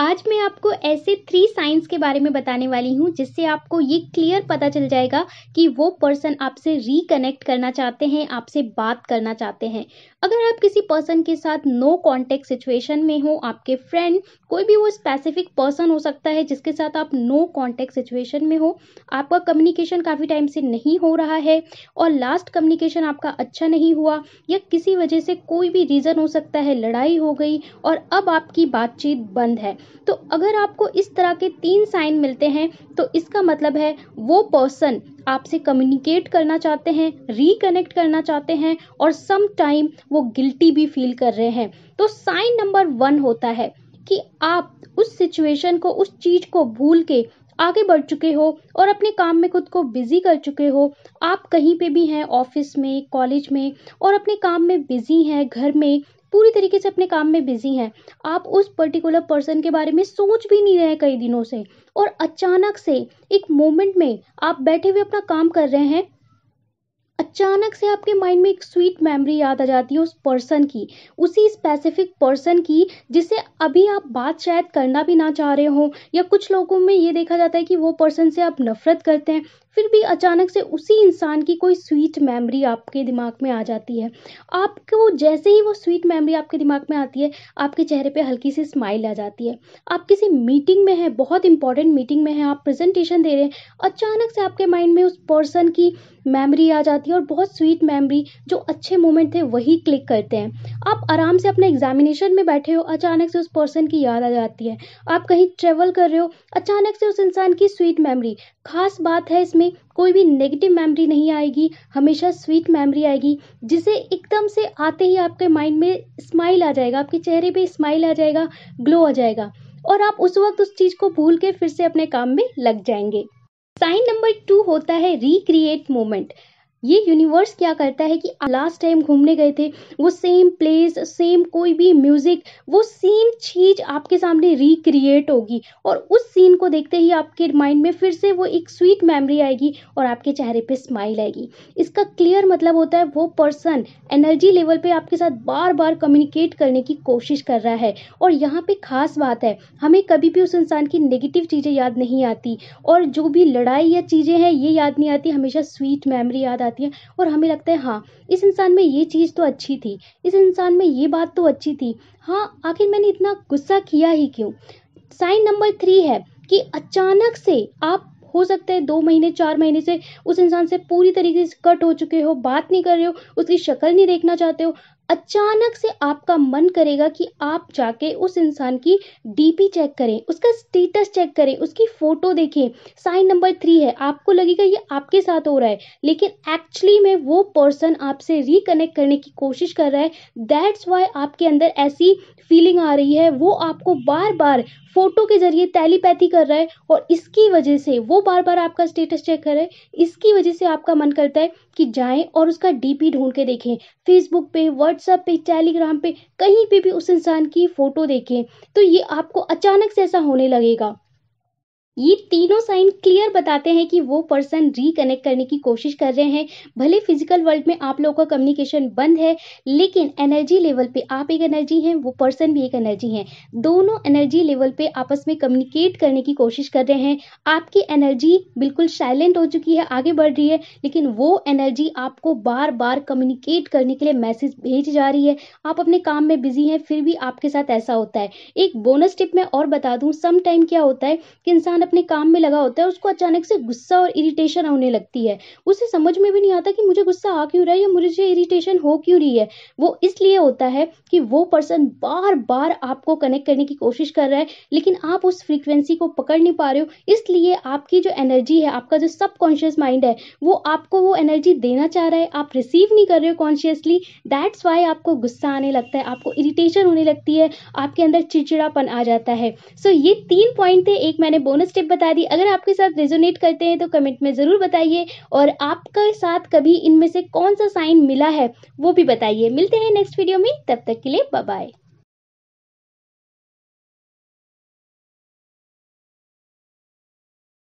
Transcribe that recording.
आज मैं आपको ऐसे थ्री साइंस के बारे में बताने वाली हूँ जिससे आपको ये क्लियर पता चल जाएगा कि वो पर्सन आपसे रिकनेक्ट करना चाहते हैं आपसे बात करना चाहते हैं अगर आप किसी पर्सन के साथ नो कॉन्टेक्ट सिचुएशन में हो आपके फ्रेंड कोई भी वो स्पेसिफिक पर्सन हो सकता है जिसके साथ आप नो कॉन्टेक्ट सिचुएशन में हो आपका कम्युनिकेशन काफ़ी टाइम से नहीं हो रहा है और लास्ट कम्युनिकेशन आपका अच्छा नहीं हुआ या किसी वजह से कोई भी रीज़न हो सकता है लड़ाई हो गई और अब आपकी बातचीत बंद है तो अगर आपको इस तरह के तीन साइन मिलते हैं तो इसका मतलब है वो पर्सन आपसे कम्युनिकेट करना चाहते हैं रिकनेक्ट करना चाहते हैं और सम टाइम वो गिल्टी भी फील कर रहे हैं तो साइन नंबर वन होता है कि आप उस सिचुएशन को उस चीज को भूल के आगे बढ़ चुके हो और अपने काम में खुद को बिजी कर चुके हो आप कहीं पे भी हैं ऑफिस में कॉलेज में और अपने काम में बिजी हैं घर में पूरी तरीके से अपने काम में बिजी हैं आप उस पर्टिकुलर पर्सन के बारे में सोच भी नहीं रहे कई दिनों से और अचानक से एक मोमेंट में आप बैठे हुए अपना काम कर रहे हैं अचानक से आपके माइंड में एक स्वीट मेमोरी याद आ जाती है उस पर्सन की उसी स्पेसिफिक पर्सन की जिसे अभी आप बात शायद करना भी ना चाह रहे हो या कुछ लोगों में ये देखा जाता है कि वो पर्सन से आप नफरत करते हैं फिर भी अचानक से उसी इंसान की कोई स्वीट मेमोरी आपके दिमाग में आ जाती है आपको जैसे ही वो स्वीट मेमोरी आपके दिमाग में आती है आपके चेहरे पे हल्की सी स्माइल आ जाती है आप किसी मीटिंग में हैं बहुत इंपॉर्टेंट मीटिंग में हैं आप प्रेजेंटेशन दे रहे हैं अचानक से आपके माइंड में उस पर्सन की मेमोरी आ जाती है और बहुत स्वीट मेमोरी जो अच्छे मोमेंट थे वही क्लिक करते हैं आप आराम से अपने एग्जामिनेशन में बैठे हो अचानक से उस पर्सन की याद आ जाती है आप कहीं ट्रेवल कर रहे हो अचानक से उस इंसान की स्वीट मेमोरी खास बात है इसमें उसमें कोई भी नेगेटिव मेमोरी नहीं आएगी हमेशा स्वीट मेमोरी आएगी जिसे एकदम से आते ही आपके माइंड में स्माइल आ जाएगा आपके चेहरे पे स्माइल आ जाएगा ग्लो आ जाएगा और आप उस वक्त उस चीज़ को भूल के फिर से अपने काम में लग जाएंगे साइन नंबर टू होता है रिक्रिएट मोमेंट ये यूनिवर्स क्या करता है कि लास्ट टाइम घूमने गए थे वो सेम प्लेस सेम कोई भी म्यूजिक वो सेम चीज आपके सामने रिक्रिएट होगी और उस सीन को देखते ही आपके माइंड में फिर से वो एक स्वीट मेमोरी आएगी और आपके चेहरे पे स्माइल आएगी इसका क्लियर मतलब होता है वो पर्सन एनर्जी लेवल पे आपके साथ बार बार कम्युनिकेट करने की कोशिश कर रहा है और यहाँ पे खास बात है हमें कभी भी उस इंसान की नेगेटिव चीज़ें याद नहीं आती और जो भी लड़ाई या चीज़ें हैं ये याद नहीं आती हमेशा स्वीट मेमरी याद आती जाती है और हमें लगता है हाँ इस इंसान में ये चीज़ तो अच्छी थी इस इंसान में ये बात तो अच्छी थी हाँ आखिर मैंने इतना गुस्सा किया ही क्यों साइन नंबर थ्री है कि अचानक से आप हो सकता है दो महीने चार महीने से उस इंसान से पूरी तरीके से कट हो चुके हो बात नहीं कर रहे हो उसकी शक्ल नहीं देखना चाहते हो अचानक से आपका मन करेगा कि आप जाके उस इंसान की डीपी चेक करें उसका स्टेटस चेक करें उसकी फ़ोटो देखें साइन नंबर थ्री है आपको लगेगा ये आपके साथ हो रहा है लेकिन एक्चुअली में वो पर्सन आपसे रिकनेक्ट करने की कोशिश कर रहा है दैट्स वाई आपके अंदर ऐसी फीलिंग आ रही है वो आपको बार बार फ़ोटो के ज़रिए टेलीपैथी कर रहा है और इसकी वजह से वो बार बार आपका स्टेटस चेक कर रहा है इसकी वजह से आपका मन करता है कि जाएं और उसका डीपी ढूंढ के देखें फेसबुक पे व्हाट्स व्हाट्सएप पे टेलीग्राम पे कहीं पे भी उस इंसान की फ़ोटो देखें तो ये आपको अचानक से ऐसा होने लगेगा ये तीनों साइन क्लियर बताते हैं कि वो पर्सन रिकनेक्ट करने की कोशिश कर रहे हैं भले फिजिकल वर्ल्ड में आप लोगों का कम्युनिकेशन बंद है लेकिन एनर्जी लेवल पे आप एक एनर्जी हैं वो पर्सन भी एक एनर्जी हैं दोनों एनर्जी लेवल पे आपस में कम्युनिकेट करने की कोशिश कर रहे हैं आपकी एनर्जी बिल्कुल साइलेंट हो चुकी है आगे बढ़ रही है लेकिन वो एनर्जी आपको बार बार कम्युनिकेट करने के लिए मैसेज भेज जा रही है आप अपने काम में बिजी हैं फिर भी आपके साथ ऐसा होता है एक बोनस टिप मैं और बता दूँ समाइम क्या होता है कि इंसान इंसान अपने काम में लगा होता है उसको अचानक से गुस्सा और इरिटेशन होने लगती है उसे समझ में भी नहीं आता कि मुझे गुस्सा आ क्यों रहा है या मुझे इरिटेशन हो क्यों रही है वो इसलिए होता है कि वो पर्सन बार बार आपको कनेक्ट करने की कोशिश कर रहा है लेकिन आप उस फ्रीक्वेंसी को पकड़ नहीं पा रहे हो इसलिए आपकी जो एनर्जी है आपका जो सबकॉन्शियस माइंड है वो आपको वो एनर्जी देना चाह रहा है आप रिसीव नहीं कर रहे हो कॉन्शियसली दैट्स वाई आपको गुस्सा आने लगता है आपको इरिटेशन होने लगती है आपके अंदर चिड़चिड़ापन आ जाता है सो so, ये तीन पॉइंट थे एक मैंने बोनस स्टेप बता दी अगर आपके साथ रेजोनेट करते हैं तो कमेंट में ज़रूर बताइए और आपका साथ कभी इनमें से कौन सा साइन मिला है वो भी बताइए मिलते हैं नेक्स्ट वीडियो में तब तक के लिए बाय